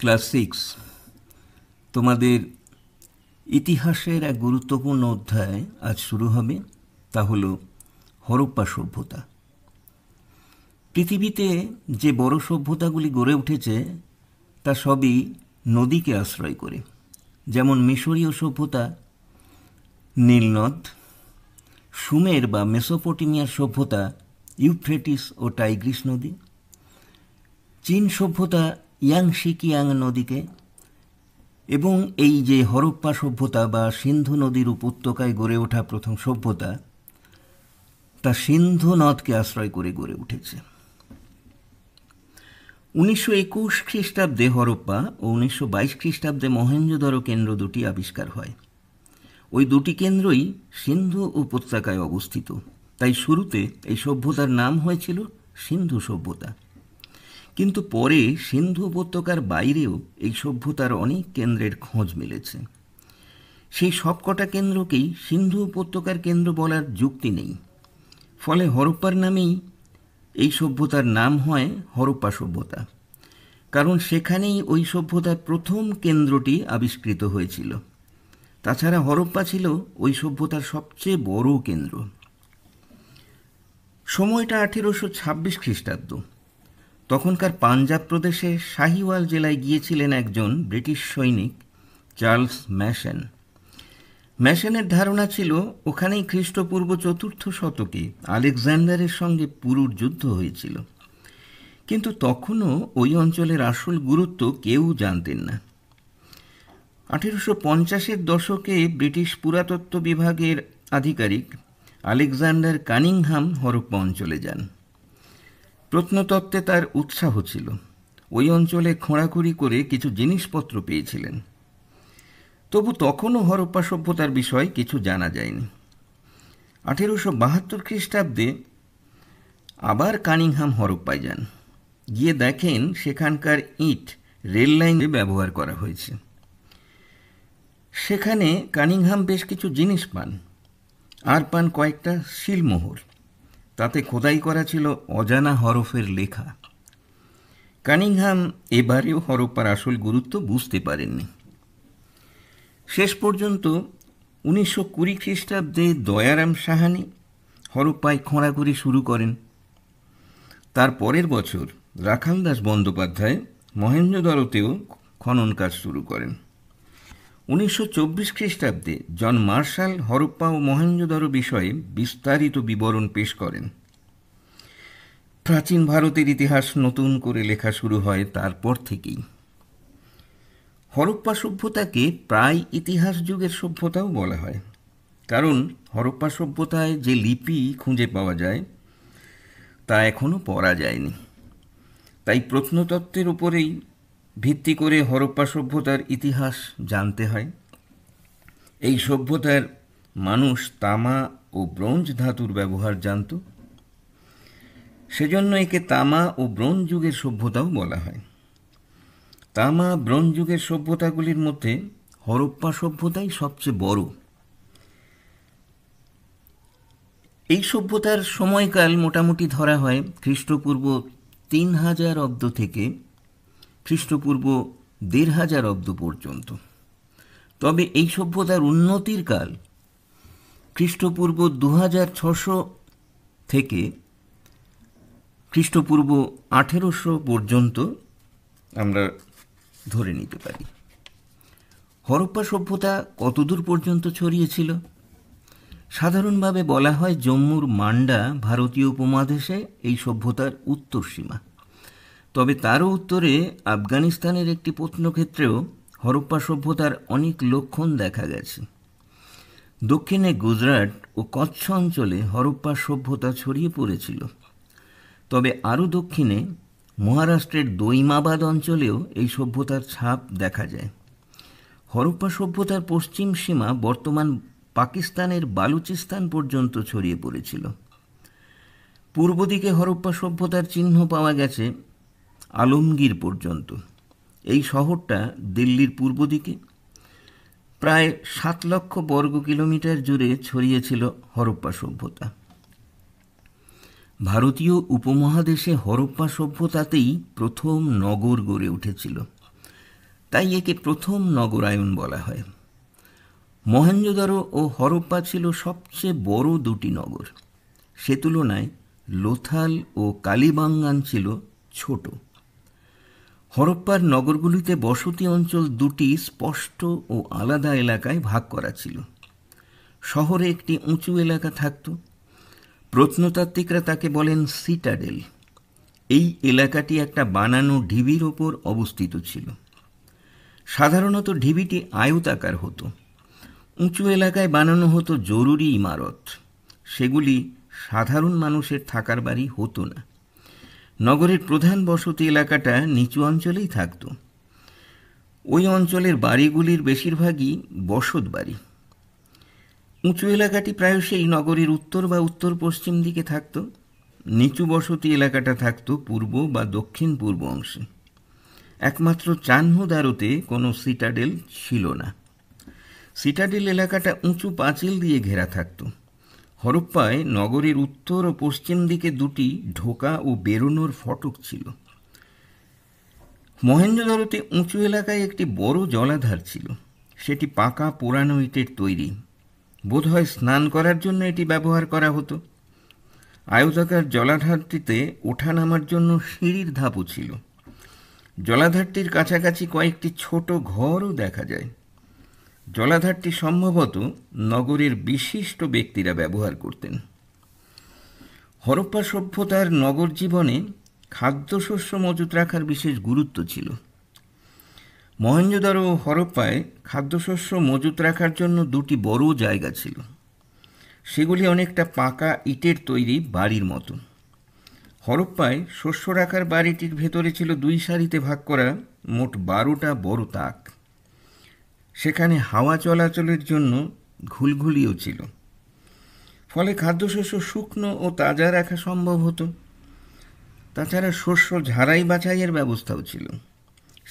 class six তোমাদের ইতিহাসের এক গুরুত্বপূর্ণ অধ্যায় আজ শুরু হবে তা হল হরপ্পা সভ্যতা পৃথিবীতে যে বড় সভ্যতাগুলি গড়ে উঠেছে তা সবই নদীকে আশ্রয় করে যেমন মিশরীয় সভ্যতা নীলনদ সুমের বা মেসোপটেমিয়ার সভ্যতা ইউফ্রেটিস ও টাইগ্রিস নদী চীন সভ্যতা ইয়াংশিকিয়াং নদীকে এবং এই যে হরপ্পা সভ্যতা বা সিন্ধু নদীর উপত্যকায় গড়ে ওঠা প্রথম সভ্যতা তা সিন্ধু নদকে আশ্রয় করে গড়ে উঠেছে উনিশশো একুশ খ্রিস্টাব্দে হরপ্পা ও উনিশশো বাইশ খ্রিস্টাব্দে মহেন্দ্রধর কেন্দ্র দুটি আবিষ্কার হয় ওই দুটি কেন্দ্রই সিন্ধু উপত্যকায় অবস্থিত তাই শুরুতে এই সভ্যতার নাম হয়েছিল সিন্ধু সভ্যতা কিন্তু পরে সিন্ধু উপত্যকার বাইরেও এই সভ্যতার অনেক কেন্দ্রের খোঁজ মিলেছে সেই সবকটা কেন্দ্রকেই সিন্ধু উপত্যকার কেন্দ্র বলার যুক্তি নেই ফলে হরপ্পার নামেই এই সভ্যতার নাম হয় হরপ্পা সভ্যতা কারণ সেখানেই ওই সভ্যতার প্রথম কেন্দ্রটি আবিষ্কৃত হয়েছিল তাছাড়া হরপ্পা ছিল ওই সভ্যতার সবচেয়ে বড় কেন্দ্র সময়টা আঠেরোশো ছাব্বিশ খ্রিস্টাব্দ তখনকার পাঞ্জাব প্রদেশে শাহিওয়াল জেলায় গিয়েছিলেন একজন ব্রিটিশ সৈনিক চার্লস ম্যাশন ম্যাশনের ধারণা ছিল ওখানেই খ্রিস্টপূর্ব চতুর্থ শতকে আলেকজান্ডারের সঙ্গে পুরুর যুদ্ধ হয়েছিল কিন্তু তখনও ওই অঞ্চলের আসল গুরুত্ব কেউ জানতেন না আঠেরোশো পঞ্চাশের দশকে ব্রিটিশ পুরাতত্ত্ব বিভাগের আধিকারিক আলেকজান্ডার কানিংহাম হরপ্পা অঞ্চলে যান প্রত্নতত্ত্বে তার উৎসাহ ছিল ওই অঞ্চলে খোঁড়াখুঁড়ি করে কিছু জিনিসপত্র পেয়েছিলেন তবু তখনও হরপ্পা সভ্যতার বিষয় কিছু জানা যায়নি আঠেরোশো বাহাত্তর খ্রিস্টাব্দে আবার কানিংহাম হরপ্পায় যান গিয়ে দেখেন সেখানকার ইট রেল লাইনে ব্যবহার করা হয়েছে সেখানে কানিংহাম বেশ কিছু জিনিস পান আর পান কয়েকটা শিলমোহর তাতে খোদাই করা ছিল অজানা হরফের লেখা কানিংহাম এবারেও হরপ্পার আসল গুরুত্ব বুঝতে পারেননি শেষ পর্যন্ত উনিশশো কুড়ি খ্রিস্টাব্দে দয়ারাম সাহানি হরপ্পায় খোঁড়াখুঁড়ি শুরু করেন তার পরের বছর রাখালদাস বন্দ্যোপাধ্যায় মহেন্দ্রদরতেও খনন কাজ শুরু করেন উনিশশো চব্বিশ খ্রিস্টাব্দে জন মার্শাল হরপ্পা ও মহেঞ্জোদারো বিষয়ে বিস্তারিত বিবরণ পেশ করেন প্রাচীন ভারতের ইতিহাস নতুন করে লেখা শুরু হয় তারপর থেকেই হরপ্পা সভ্যতাকে প্রায় ইতিহাস যুগের সভ্যতাও বলা হয় কারণ হরপ্পা সভ্যতায় যে লিপি খুঁজে পাওয়া যায় তা এখনও পড়া যায়নি তাই প্রত্নতত্ত্বের উপরেই ভিত্তি করে হরপ্পা সভ্যতার ইতিহাস জানতে হয় এই সভ্যতার মানুষ তামা ও ব্রোঞ্জ ধাতুর ব্যবহার জানত সেজন্য একে তামা ও ব্রোঞ্জ যুগের সভ্যতাও বলা হয় তামা ব্রোঞ্জ যুগের সভ্যতাগুলির মধ্যে হরপ্পা সভ্যতাই সবচেয়ে বড় এই সভ্যতার সময়কাল মোটামুটি ধরা হয় খ্রিস্টপূর্ব তিন হাজার অব্দ থেকে খ্রিস্টপূর্ব দেড় হাজার অব্দ পর্যন্ত তবে এই সভ্যতার উন্নতির কাল খ্রিস্টপূর্ব দু হাজার ছশো থেকে খ্রিস্টপূর্ব আঠেরোশো পর্যন্ত আমরা ধরে নিতে পারি হরপ্পা সভ্যতা কতদূর পর্যন্ত ছড়িয়েছিল সাধারণভাবে বলা হয় জম্মুর মান্ডা ভারতীয় উপমহাদেশে এই সভ্যতার উত্তর সীমা তবে তারও উত্তরে আফগানিস্তানের একটি প্রত্নক্ষেত্রেও হরপ্পা সভ্যতার অনেক লক্ষণ দেখা গেছে দক্ষিণে গুজরাট ও কচ্ছ অঞ্চলে হরপ্পা সভ্যতা ছড়িয়ে পড়েছিল তবে আরও দক্ষিণে মহারাষ্ট্রের দৈমাবাদ অঞ্চলেও এই সভ্যতার ছাপ দেখা যায় হরপ্পা সভ্যতার পশ্চিম সীমা বর্তমান পাকিস্তানের বালুচিস্তান পর্যন্ত ছড়িয়ে পড়েছিল পূর্ব দিকে হরপ্পা সভ্যতার চিহ্ন পাওয়া গেছে আলমগীর পর্যন্ত এই শহরটা দিল্লির পূর্ব দিকে প্রায় সাত লক্ষ বর্গ কিলোমিটার জুড়ে ছড়িয়েছিল হরপ্পা সভ্যতা ভারতীয় উপমহাদেশে হরপ্পা সভ্যতাতেই প্রথম নগর গড়ে উঠেছিল তাই একে প্রথম নগরায়ন বলা হয় মহেঞ্জোদারো ও হরপ্পা ছিল সবচেয়ে বড় দুটি নগর সে তুলনায় লোথাল ও কালিবাঙ্গান ছিল ছোট হরপ্পার নগরগুলিতে বসতি অঞ্চল দুটি স্পষ্ট ও আলাদা এলাকায় ভাগ করা ছিল শহরে একটি উঁচু এলাকা থাকত প্রত্নতাত্ত্বিকরা তাকে বলেন সিটাডেল এই এলাকাটি একটা বানানো ঢিবির ওপর অবস্থিত ছিল সাধারণত ঢিবিটি আয়তাকার হতো উঁচু এলাকায় বানানো হতো জরুরি ইমারত সেগুলি সাধারণ মানুষের থাকার বাড়ি হতো না নগরের প্রধান বসতি এলাকাটা নিচু অঞ্চলেই থাকত ওই অঞ্চলের বাড়িগুলির বেশিরভাগই বসত বাড়ি উঁচু এলাকাটি প্রায়শই নগরের উত্তর বা উত্তর পশ্চিম দিকে থাকত নিচু বসতি এলাকাটা থাকত পূর্ব বা দক্ষিণ পূর্ব অংশে একমাত্র চান্নদারোতে কোনো সিটাডেল ছিল না সিটাডেল এলাকাটা উঁচু পাঁচিল দিয়ে ঘেরা থাকতো হরপ্পায় নগরের উত্তর ও পশ্চিম দিকে দুটি ঢোকা ও বেরোনোর ফটক ছিল মহেন্দ্রদরতে উঁচু এলাকায় একটি বড় জলাধার ছিল সেটি পাকা পোড়ানো ইটের তৈরি বোধহয় স্নান করার জন্য এটি ব্যবহার করা হতো আয়তাকার জলাধারটিতে ওঠা নামার জন্য সিঁড়ির ধাপও ছিল জলাধারটির কাছাকাছি কয়েকটি ছোট ঘরও দেখা যায় জলাধারটি সম্ভবত নগরের বিশিষ্ট ব্যক্তিরা ব্যবহার করতেন হরপ্পা সভ্যতার নগর জীবনে খাদ্যশস্য মজুত রাখার বিশেষ গুরুত্ব ছিল মহেঞ্জোদারো ও হরপ্পায় খাদ্যশস্য মজুত রাখার জন্য দুটি বড় জায়গা ছিল সেগুলি অনেকটা পাকা ইটের তৈরি বাড়ির মতো হরপ্পায় শস্য রাখার বাড়িটির ভেতরে ছিল দুই সারিতে ভাগ করা মোট বারোটা বড় তাক সেখানে হাওয়া চলাচলের জন্য ঘুলঘুলিও ছিল ফলে খাদ্যশস্য শুকনো ও তাজা রাখা সম্ভব হতো তাছাড়া শস্য ঝাড়াই বাছাইয়ের ব্যবস্থাও ছিল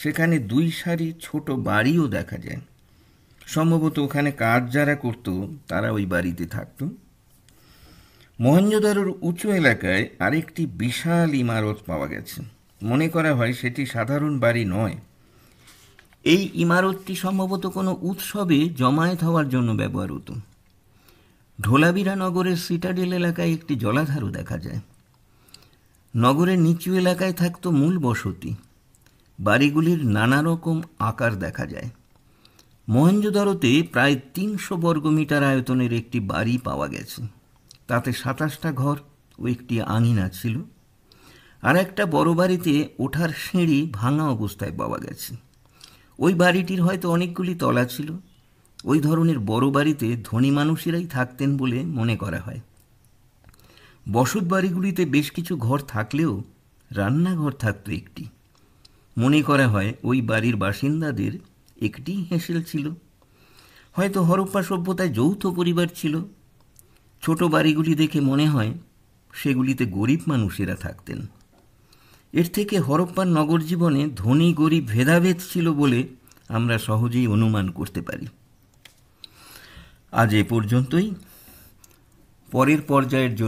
সেখানে দুই সারি ছোট বাড়িও দেখা যায় সম্ভবত ওখানে কাজ যারা করত তারা ওই বাড়িতে থাকত মহেঞ্জোদারোর উঁচু এলাকায় আরেকটি বিশাল ইমারত পাওয়া গেছে মনে করা হয় সেটি সাধারণ বাড়ি নয় এই ইমারতটি সম্ভবত কোনো উৎসবে জমায়েত হওয়ার জন্য ব্যবহার হতো ঢোলাবিরা নগরের সিটাডেল এলাকায় একটি জলাধারও দেখা যায় নগরের নিচু এলাকায় থাকত মূল বসতি বাড়িগুলির নানা রকম আকার দেখা যায় মহেঞ্জোদারতে প্রায় তিনশো বর্গমিটার আয়তনের একটি বাড়ি পাওয়া গেছে তাতে সাতাশটা ঘর ও একটি আঙিনা ছিল আর একটা বড় বাড়িতে ওঠার সিঁড়ি ভাঙা অবস্থায় পাওয়া গেছে ওই বাড়িটির হয়তো অনেকগুলি তলা ছিল ওই ধরনের বড় বাড়িতে ধনী মানুষেরাই থাকতেন বলে মনে করা হয় বসত বাড়িগুলিতে বেশ কিছু ঘর থাকলেও রান্নাঘর থাকত একটি মনে করা হয় ওই বাড়ির বাসিন্দাদের একটি হেসেল ছিল হয়তো হরপ্পা সভ্যতায় যৌথ পরিবার ছিল ছোট বাড়িগুলি দেখে মনে হয় সেগুলিতে গরিব মানুষেরা থাকতেন এর থেকে হরপ্পার নগর জীবনে ধনী গরিব ভেদাভেদ ছিল বলে আমরা সহজেই অনুমান করতে পারি আজ এ পর্যন্তই পরের পর্যায়ের জন্য